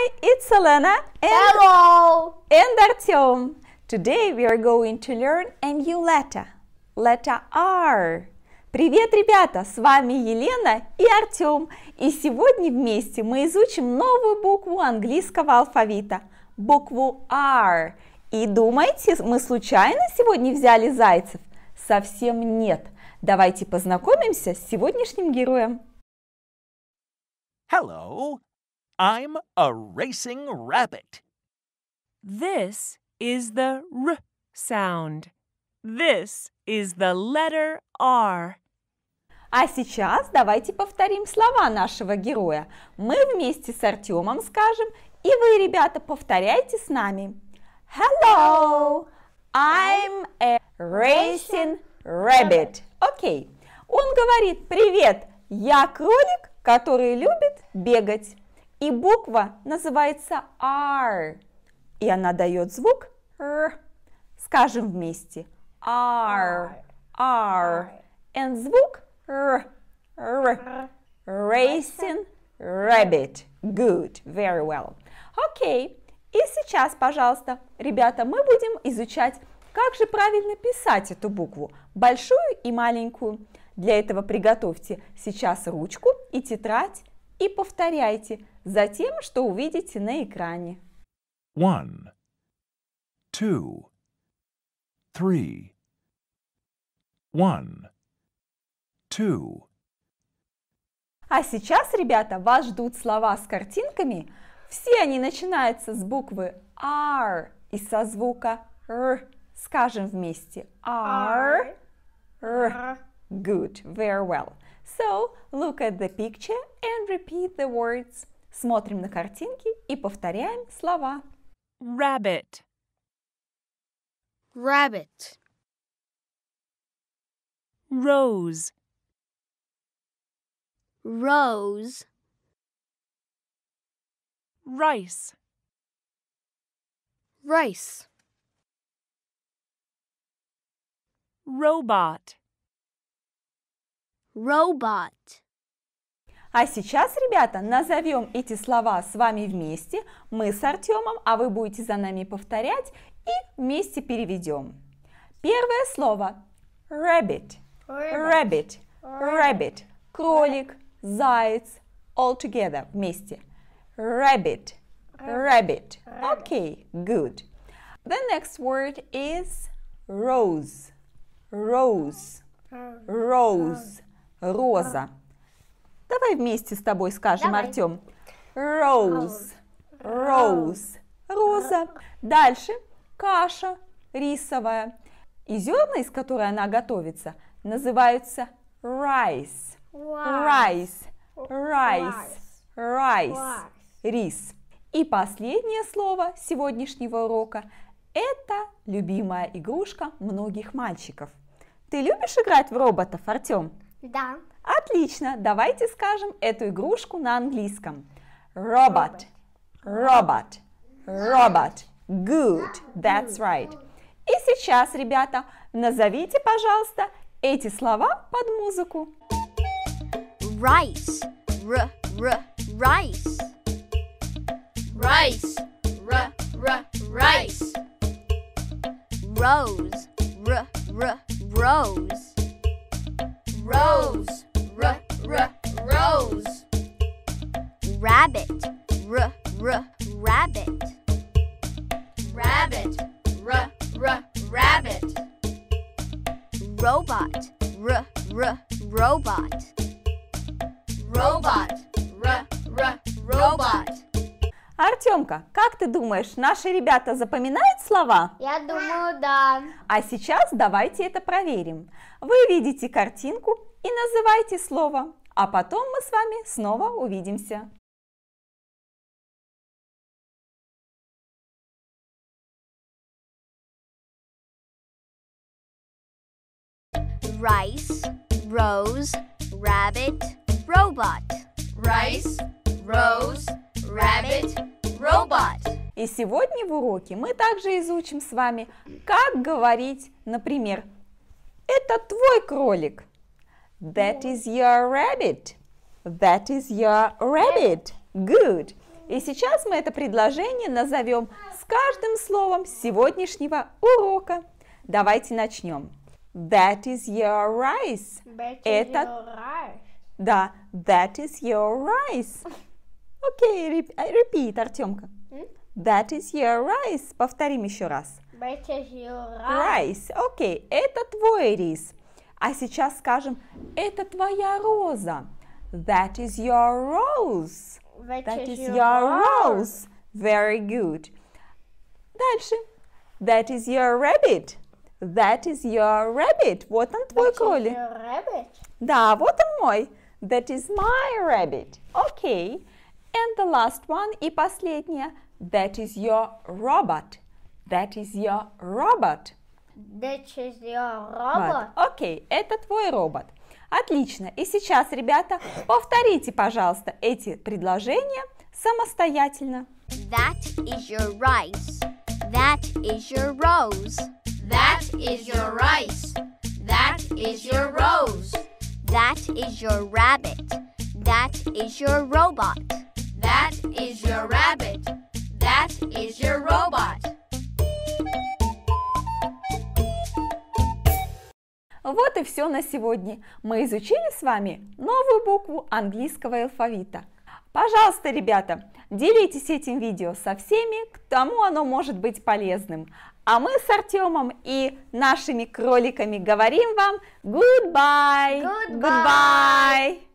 Hi, it's Elena and Hello and Artyom. Today we are going to learn a new letter. Letter R. Привет, ребята! С вами Елена и Артем. И сегодня вместе мы изучим новую букву английского алфавита. Букву R. И думаете, мы случайно сегодня взяли зайцев? Совсем нет. Давайте познакомимся с сегодняшним героем. Hello, I'm a racing rabbit. This is the R sound. This is the letter R. А сейчас давайте повторим слова нашего героя. Мы вместе с Артемом скажем, и вы, ребята, повторяйте с нами. Hello, I'm a racing rabbit. Окей. Okay. Он говорит, привет, я кролик, который любит бегать. И буква называется R. И она дает звук R. Скажем вместе. R, R. And звук R. R. Racing rabbit. Good, very well. Окей. Okay. И сейчас, пожалуйста, ребята, мы будем изучать, как же правильно писать эту букву, большую и маленькую. Для этого приготовьте сейчас ручку и тетрадь и повторяйте – за тем, что увидите на экране. One, two, three. One, two. А сейчас, ребята, вас ждут слова с картинками. Все они начинаются с буквы R и со звука R. Скажем вместе R, R. Good, very well. So, look at the picture and repeat the words. Смотрим на картинки и повторяем слова. Rabbit. Rabbit. Rose. Rose. Rice. Rice. Robot. Robot. А сейчас, ребята, назовем эти слова с вами вместе, мы с Артемом, а вы будете за нами повторять и вместе переведем. Первое слово rabbit, rabbit, rabbit, кролик, заяц, all together, вместе. Rabbit, rabbit. Okay, good. The next word is rose, rose, rose, роза. Давай вместе с тобой скажем, Артем. Rose. Rose. Роза. Дальше каша рисовая. И зерна, из которой она готовится, называются rice. Rice. Rice. Rice. Рис. И последнее слово сегодняшнего урока – это любимая игрушка многих мальчиков. Ты любишь играть в роботов, Артем? Да. А Отлично, давайте скажем эту игрушку на английском. Robot, robot, robot. Good, that's right. И сейчас, ребята, назовите, пожалуйста, эти слова под музыку. Rice, r, r, rice. Rice, r, r, rice. Rose, r, r, rose. Rose. Rabbit, r r rabbit. Rabbit, r r rabbit. Robot, r r robot. Robot, r r robot. Артемка, как ты думаешь, наши ребята запоминают слова? Я думаю, да. А сейчас давайте это проверим. Вы видите картинку и называйте слово, а потом мы с вами снова увидимся. Rice, rose, rabbit, robot. Rice, rose, rabbit, robot. И сегодня в уроке мы также изучим с вами, как говорить, например, это твой кролик. That is your rabbit. That is your rabbit. Good. И сейчас мы это предложение назовем с каждым словом сегодняшнего урока. Давайте начнем. That is your rice. Это... your rice. Да, that is your rice. Окей, okay, repeat, Артемка. That is your rice. Повторим еще раз. That is your rice. Rice. Окей, okay. это твой рис. А сейчас скажем, это твоя роза. That is your rose. That, that is, is your, your rose. rose. Very good. Дальше. That is your rabbit. That is your rabbit. Вот он твой That кролик. Is your rabbit? Да, вот он мой. That is my rabbit. Okay. And the last one и последняя. That is your robot. That is your robot. That is your robot. Окей, okay. это твой робот. Отлично. И сейчас, ребята, повторите, пожалуйста, эти предложения самостоятельно. That is your rice. That is your rose. That is your rice. That is your rose. That is your rabbit. That is your robot. That is your rabbit. That is your robot. Вот и все на сегодня. Мы изучили с вами новую букву английского алфавита. Пожалуйста, ребята, делитесь этим видео со всеми, кому оно может быть полезным. А мы с Артемом и нашими кроликами говорим вам goodbye. Goodbye. goodbye.